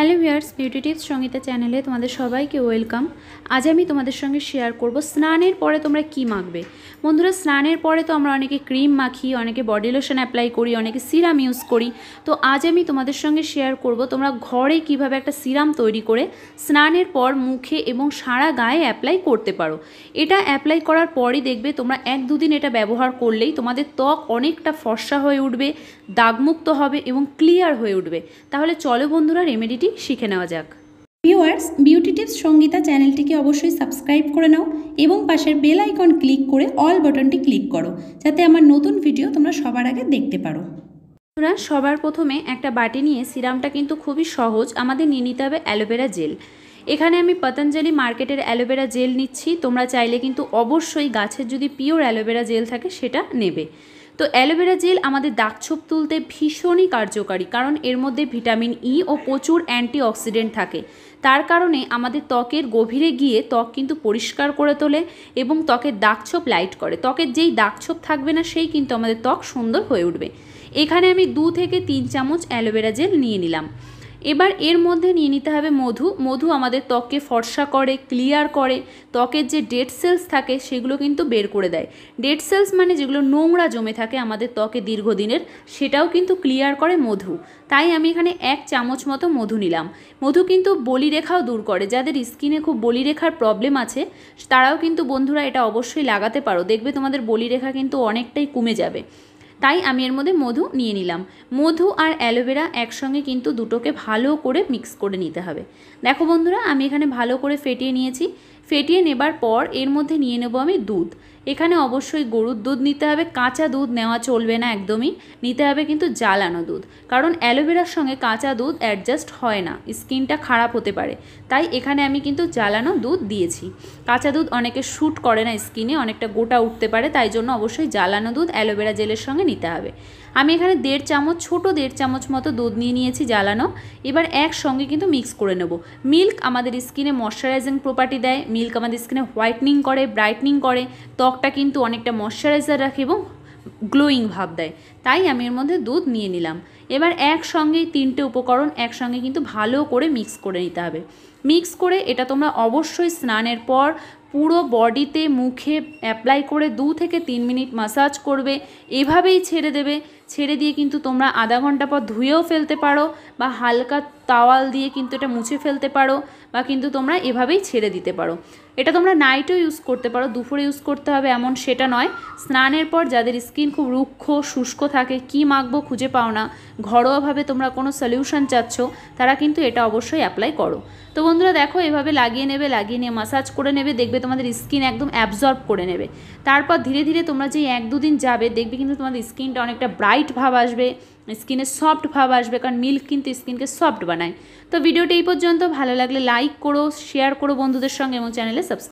hello viewers beauty tips Sangeeta চ্যানেলে তোমাদের সবাইকে ওয়েলকাম আজ আমি তোমাদের সঙ্গে শেয়ার করব স্নানের পরে তোমরা কি মাখবে বন্ধুরা স্নানের পরে তো আমরা অনেকে ক্রিম মাখি অনেকে বডি লোশন অ্যাপ্লাই করি অনেকে সিরাম ইউজ করি তো আজ আমি তোমাদের সঙ্গে শেয়ার করব তোমরা ঘরে কিভাবে একটা সিরাম তৈরি করে স্নানের পর মুখে এবং সারা গায়ে অ্যাপ্লাই করতে পারো এটা অ্যাপ্লাই করার পরই দেখবে তোমরা এক দুদিন এটা ব্যবহার করলেই তোমাদের ত্বক অনেকটা ফর্সা হয়ে উঠবে দাগমুক্ত হবে এবং ক্লিয়ার হয়ে উঠবে তাহলে চলো বন্ধুরা রেমেডিটি শিখে নেওয়া যাক ভিওয়ার্স বিউটি টিপস সঙ্গীতা চ্যানেলটিকে অবশ্যই সাবস্ক্রাইব করে নাও এবং পাশের বেল আইকন ক্লিক করে অল বাটনটি ক্লিক করো যাতে আমার নতুন ভিডিও তোমরা সবার আগে দেখতে পারো তোমরা সবার প্রথমে একটা বাটি নিয়ে সিরামটা কিন্তু খুবই সহজ আমাদের নিয়ে নিতে হবে অ্যালোভেরা জেল এখানে আমি পতঞ্জলি মার্কেটের অ্যালোভেরা জেল নিচ্ছি তোমরা চাইলে কিন্তু অবশ্যই গাছের যদি পিওর অ্যালোভেরা জেল থাকে সেটা নেবে তো অ্যালোভেরা জেল আমাদের দাগছোপ তুলতে ভীষণই কার্যকারী কারণ এর মধ্যে ভিটামিন ই e ও প্রচুর অ্যান্টিঅক্সিডেন্ট থাকে তার কারণে আমাদের ত্বকের গভীরে গিয়ে ত্বক কিন্তু পরিষ্কার করে তোলে এবং ত্বকের দাগছোপ লাইট করে ত্বকের যেই দাগছোপ থাকবে না সেই কিন্তু আমাদের ত্বক সুন্দর হয়ে উঠবে এখানে আমি দু থেকে তিন চামচ অ্যালোভেরা জেল নিয়ে নিলাম এবার এর মধ্যে নিয়ে নিতে হবে মধু মধু আমাদের ত্বককে ফর্সা করে ক্লিয়ার করে ত্বকের যে ডেড সেলস থাকে সেগুলো কিন্তু বের করে দেয় ডেড সেলস মানে যেগুলো নোংরা জমে থাকে আমাদের ত্বকে দীর্ঘদিনের সেটাও কিন্তু ক্লিয়ার করে মধু তাই আমি এখানে এক চামচ মতো মধু নিলাম মধু কিন্তু বলিরেখাও দূর করে যাদের স্কিনে খুব বলিরেখার প্রবলেম আছে তারাও কিন্তু বন্ধুরা এটা অবশ্যই লাগাতে পারো দেখবে তোমাদের বলিরেখা কিন্তু অনেকটাই কমে যাবে তাই আমি এর মধ্যে মধু নিয়ে নিলাম মধু আর অ্যালোভেরা একসঙ্গে কিন্তু দুটোকে ভালো করে মিক্স করে নিতে হবে দেখো বন্ধুরা আমি এখানে ভালো করে ফেটিয়ে নিয়েছি ফেটিয়ে নেবার পর এর মধ্যে নিয়ে নেব আমি দুধ এখানে অবশ্যই গরুর দুধ নিতে হবে কাঁচা দুধ নেওয়া চলবে না একদমই নিতে হবে কিন্তু জ্বালানো দুধ কারণ অ্যালোভেরার সঙ্গে কাঁচা দুধ অ্যাডজাস্ট হয় না স্কিনটা খারাপ হতে পারে তাই এখানে আমি কিন্তু জ্বালানো দুধ দিয়েছি কাঁচা দুধ অনেকে শ্যুট করে না স্কিনে অনেকটা গোটা উঠতে পারে তাই জন্য অবশ্যই জ্বালানো দুধ অ্যালোভেরা জেলের সঙ্গে নিতে হবে আমি এখানে দেড় চামচ ছোট দেড় চামচ মতো দুধ নিয়ে নিয়েছি জ্বালানো এবার একসঙ্গে কিন্তু মিক্স করে নেব মিল্ক আমাদের স্কিনে ময়শ্চারাইজিং প্রপার্টি দেয় মিল্ক আমাদের স্কিনে হোয়াইটনিং করে ব্রাইটনিং করে ত্বকটা কিন্তু অনেকটা ময়শ্চারাইজার রাখে এবং গ্লোয়িং ভাব দেয় তাই আমি এর মধ্যে দুধ নিয়ে নিলাম এবার একসঙ্গেই তিনটে উপকরণ একসঙ্গে কিন্তু ভালো করে মিক্স করে নিতে হবে মিক্স করে এটা তোমরা অবশ্যই স্নানের পর পুরো বডিতে মুখে অ্যাপ্লাই করে দু থেকে তিন মিনিট মাসাজ করবে এভাবেই ছেড়ে দেবে ছেড়ে দিয়ে কিন্তু তোমরা আধা ঘন্টা পর ধুয়েও ফেলতে পারো বা হালকা তাওয়াল দিয়ে কিন্তু এটা মুছে ফেলতে পারো বা কিন্তু তোমরা এভাবেই ছেড়ে দিতে পারো এটা তোমরা নাইটও ইউজ করতে পারো দুপুরে ইউজ করতে হবে এমন সেটা নয় স্নানের পর যাদের স্কিন খুব রুক্ষ শুষ্ক থাকে কি মাখবো খুঁজে পাও না ঘরোয়াভাবে তোমরা কোনো সলিউশন চাচ্ছ তারা কিন্তু এটা অবশ্যই অ্যাপ্লাই করো তো বন্ধুরা দেখো এভাবে লাগিয়ে নেবে লাগিয়ে নিয়ে মাসাজ করে নেবে দেখবে তোমাদের স্কিন একদম অ্যাবজর্ব করে নেবে তারপর ধীরে ধীরে তোমরা যে এক দুদিন যাবে দেখবে কিন্তু তোমাদের স্কিনটা অনেকটা ব্রাইট ভাব আসবে স্কিনে সফট ভাব আসবে কারণ মিল্ক কিন্তু স্কিনকে সফট বানায় তো ভিডিওটি এই পর্যন্ত ভালো লাগলে লাইক করো শেয়ার করো বন্ধুদের সঙ্গে এবং চ্যানেলে সাবস্ক্রাইব